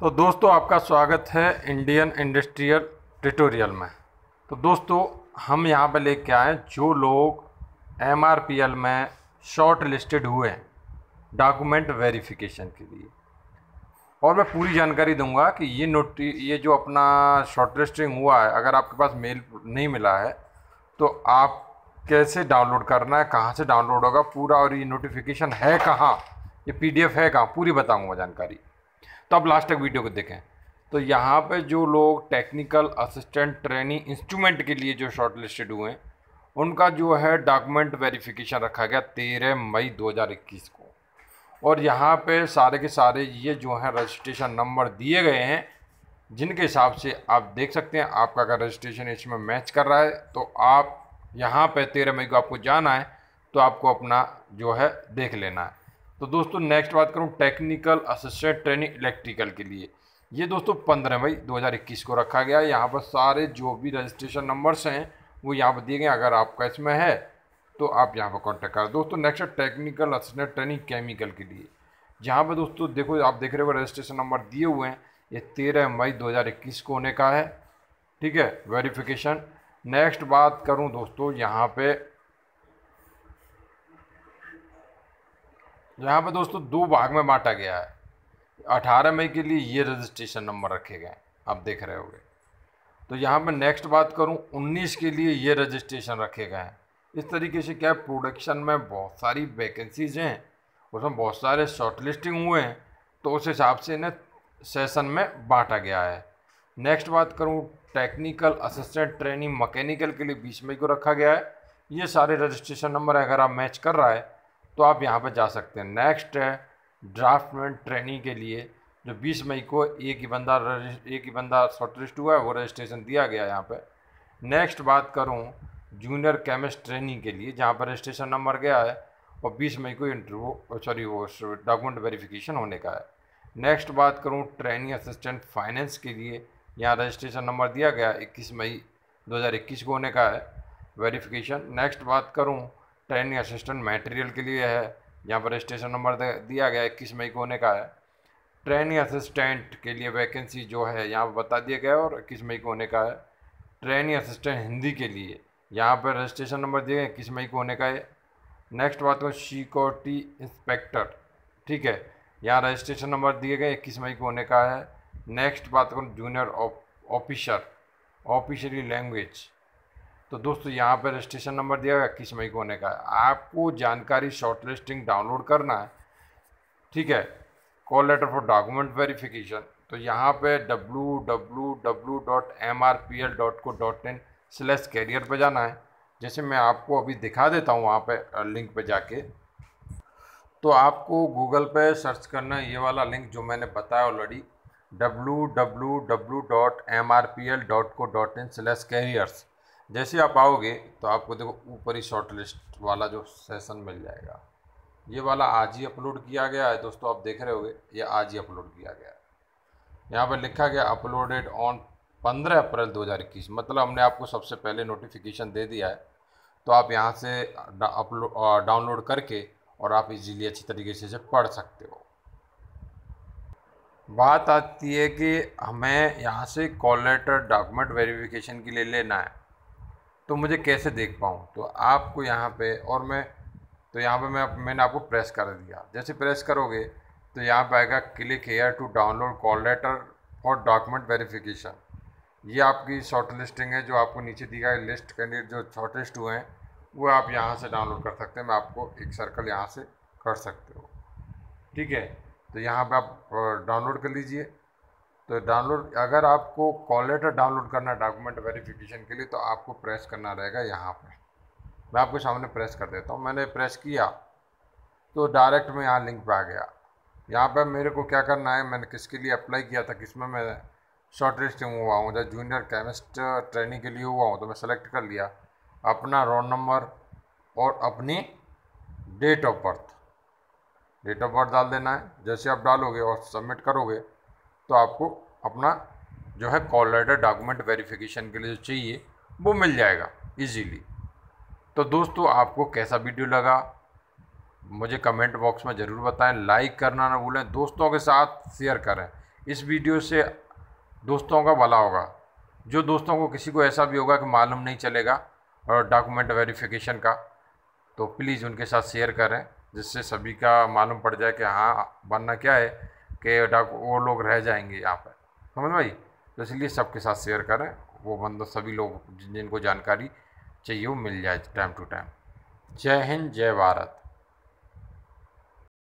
तो दोस्तों आपका स्वागत है इंडियन इंडस्ट्रियल ट्यूटोरियल में तो दोस्तों हम यहाँ पर लेके आए जो लोग एम में शॉर्ट लिस्टेड हुए डॉक्यूमेंट वेरिफिकेशन के लिए और मैं पूरी जानकारी दूंगा कि ये नोट ये जो अपना शॉर्ट लिस्टिंग हुआ है अगर आपके पास मेल नहीं मिला है तो आप कैसे डाउनलोड करना है कहाँ से डाउनलोड होगा पूरा और ये नोटिफिकेशन है कहाँ ये पीडीएफ है कहाँ पूरी बताऊँगा जानकारी तब लास्ट तक वीडियो को देखें तो यहाँ पे जो लोग टेक्निकल असिस्टेंट ट्रेनिंग इंस्ट्रूमेंट के लिए जो शॉर्ट लिस्टेड हुए हैं उनका जो है डॉक्यूमेंट वेरिफिकेशन रखा गया तेरह मई दो को और यहाँ पे सारे के सारे ये जो हैं रजिस्ट्रेशन नंबर दिए गए हैं जिनके हिसाब से आप देख सकते हैं आपका अगर रजिस्ट्रेशन इसमें मैच कर रहा है तो आप यहाँ पे तेरह मई को आपको जाना है तो आपको अपना जो है देख लेना है तो दोस्तों नेक्स्ट बात करूँ टेक्निकल असिस्टेंट ट्रेनिंग इलेक्ट्रिकल के लिए ये दोस्तों पंद्रह मई 2021 को रखा गया है यहाँ पर सारे जो भी रजिस्ट्रेशन नंबर्स हैं वो यहाँ पर दिए गए अगर आपका इसमें है तो आप यहाँ पर कॉन्टैक्ट करें दोस्तों नेक्स्ट है टेक्निकल असिस्टेंट ट्रेनिंग केमिकल के लिए यहाँ पर दोस्तों देखो आप देख रहे हो रजिस्ट्रेशन नंबर दिए हुए हैं ये तेरह मई 2021 को होने का है ठीक है वेरिफिकेशन नेक्स्ट बात करूँ दोस्तों यहाँ पे यहाँ पर दोस्तों दो भाग में बांटा गया है अठारह मई के लिए ये रजिस्ट्रेशन नंबर रखे गए आप देख रहे होंगे तो यहाँ पर नेक्स्ट बात करूँ उन्नीस के लिए ये रजिस्ट्रेशन रखे गए हैं इस तरीके से क्या प्रोडक्शन में बहुत सारी वैकेंसीज हैं उसमें बहुत सारे शॉर्ट लिस्टिंग हुए हैं तो उस हिसाब से इन्हें सेशन में बांटा गया है नेक्स्ट बात करूँ टेक्निकल असिस्टेंट ट्रेनिंग मकैनिकल के लिए बीस मई को रखा गया है ये सारे रजिस्ट्रेशन नंबर अगर आप मैच कर रहा है तो आप यहाँ पर जा सकते हैं नेक्स्ट है ड्राफ्टमैन ट्रेनिंग के लिए जो 20 मई को एक ही बंदा एक ही बंदा शॉर्टलिस्ट हुआ है वो रजिस्ट्रेशन दिया गया यहाँ पर नेक्स्ट बात करूँ जूनियर केमिस्ट ट्रेनिंग के लिए जहाँ पर रजिस्ट्रेशन नंबर गया है और 20 मई को इंटरव्यू सॉरी वो डॉक्यूमेंट वेरिफिकेशन होने का है नेक्स्ट बात करूँ ट्रेनिंग असिस्टेंट फाइनेंस के लिए यहाँ रजिस्ट्रेशन नंबर दिया गया इक्कीस मई 2021 को होने का है वेरिफिकेशन नेक्स्ट बात करूँ ट्रेन असिस्टेंट मटेरियल के लिए है यहाँ पर स्टेशन नंबर दिया गया इक्कीस मई को होने का है ट्रेन असिस्टेंट के लिए वैकेंसी जो है यहाँ पर बता दिया गया और इक्कीस मई को होने का है ट्रेन असिस्टेंट हिंदी के लिए यहाँ पर रजिस्ट्रेशन नंबर दिए गए इक्कीस मई को होने का है नेक्स्ट बात करूँ सिक्योरिटी इंस्पेक्टर ठीक है यहाँ रजिस्ट्रेशन नंबर दिए गए इक्कीस मई को होने का है नेक्स्ट बात करूँ जूनियर ऑफिसर ऑफिशियली लैंग्वेज तो दोस्तों यहाँ पर रजिस्ट्रेशन नंबर दिया हुआ इक्कीस मई को होने का आपको जानकारी शॉर्ट लिस्टिंग डाउनलोड करना है ठीक है call letter for document verification तो यहाँ पे W W W dot M R P L dot co dot in slash career पर जाना है जैसे मैं आपको अभी दिखा देता हूँ वहाँ पे लिंक पे जाके तो आपको गूगल पे सर्च करना है ये वाला लिंक जो मैंने बताया already W W W dot M R P L dot co dot in slash careers जैसे आप आओगे तो आपको देखो ऊपर ही शॉर्ट लिस्ट वाला जो सेशन मिल जाएगा ये वाला आज ही अपलोड किया गया है दोस्तों आप देख रहे होगे ये आज ही अपलोड किया गया है यहाँ पर लिखा गया अपलोडेड ऑन 15 अप्रैल 2021 मतलब हमने आपको सबसे पहले नोटिफिकेशन दे दिया है तो आप यहाँ से अपलोड डाउनलोड करके और आप इजीली अच्छी तरीके से इसे पढ़ सकते हो बात आती है कि हमें यहाँ से कॉल लेटर डॉक्यूमेंट वेरिफिकेशन के लिए लेना है तो मुझे कैसे देख पाऊँ तो आपको यहाँ पे और मैं तो यहाँ पे मैं मैंने आपको प्रेस कर दिया जैसे प्रेस करोगे तो यहाँ पे आएगा click here to download call letter और डॉक्यूमेंट वेरिफिकेशन ये आपकी शॉर्ट लिस्टिंग है जो आपको नीचे दी गई लिस्ट कैंडिडेट जो शॉर्ट लिस्ट हुए हैं वो आप यहाँ से डाउनलोड कर सकते हैं मैं आपको एक सर्कल यहाँ से कर सकते हो ठीक है तो यहाँ पर आप डाउनलोड कर लीजिए तो डाउनलोड अगर आपको कॉल लेटर डाउनलोड करना है डॉक्यूमेंट वेरिफिकेशन के लिए तो आपको प्रेस करना रहेगा यहाँ पर मैं आपके सामने प्रेस कर देता हूँ मैंने प्रेस किया तो डायरेक्ट में यहाँ लिंक पे आ गया यहाँ पर मेरे को क्या करना है मैंने किसके लिए अप्लाई किया था किसमें मैं शॉर्ट लिस्ट हुआ हूँ जब जूनियर केमिस्ट ट्रेनिंग के लिए हुआ हूँ तो मैं सेलेक्ट कर लिया अपना रोल नंबर और अपनी date of birth date of birth डाल देना है जैसे आप डालोगे और सबमिट करोगे तो आपको अपना जो है कॉल लेटर डॉक्यूमेंट वेरिफिकेशन के लिए जो चाहिए वो मिल जाएगा इजीली तो दोस्तों आपको कैसा वीडियो लगा मुझे कमेंट बॉक्स में ज़रूर बताएं लाइक करना ना भूलें दोस्तों के साथ शेयर करें इस वीडियो से दोस्तों का भला होगा जो दोस्तों को किसी को ऐसा भी होगा कि मालूम नहीं चलेगा और डॉक्यूमेंट वेरिफिकेशन का तो प्लीज़ उनके साथ शेयर करें जिससे सभी का मालूम पड़ जाए कि हाँ बनना क्या है कि वो लोग रह जाएंगे यहाँ पर समझ भाई तो इसलिए सबके साथ शेयर करें वो बंदा सभी लोग जिन जिनको जानकारी चाहिए वो मिल जाए टाइम टू टाइम जय हिंद जय भारत